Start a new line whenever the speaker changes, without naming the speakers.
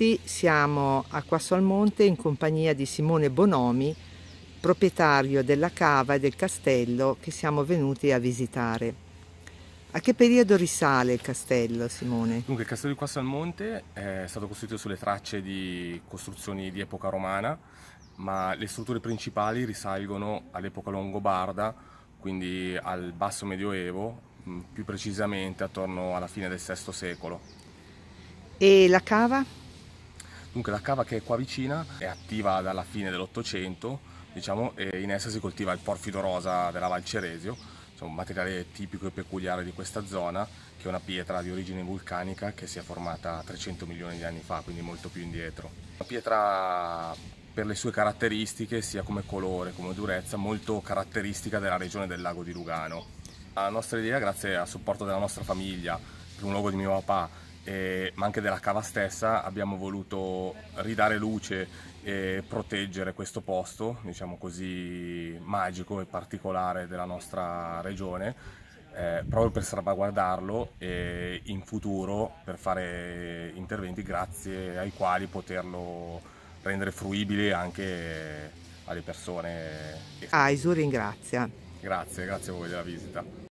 tutti, siamo a Quassolmonte in compagnia di Simone Bonomi, proprietario della cava e del castello che siamo venuti a visitare. A che periodo risale il castello, Simone? Dunque,
il castello di Quassalmonte è stato costruito sulle tracce di costruzioni di epoca romana, ma le strutture principali risalgono all'epoca longobarda, quindi al basso medioevo, più precisamente attorno alla fine del VI secolo.
E la cava?
Dunque la cava che è qua vicina è attiva dalla fine dell'Ottocento, diciamo, e in essa si coltiva il porfido rosa della Val Ceresio, un materiale tipico e peculiare di questa zona, che è una pietra di origine vulcanica che si è formata 300 milioni di anni fa, quindi molto più indietro. Una pietra per le sue caratteristiche, sia come colore, come durezza, molto caratteristica della regione del lago di Lugano. La nostra idea, grazie al supporto della nostra famiglia, per un luogo di mio papà eh, ma anche della cava stessa abbiamo voluto ridare luce e proteggere questo posto, diciamo così, magico e particolare della nostra regione. Eh, proprio per salvaguardarlo e in futuro per fare interventi grazie ai quali poterlo rendere fruibile anche alle persone. AISU ah, ringrazia. Grazie, grazie a voi della visita.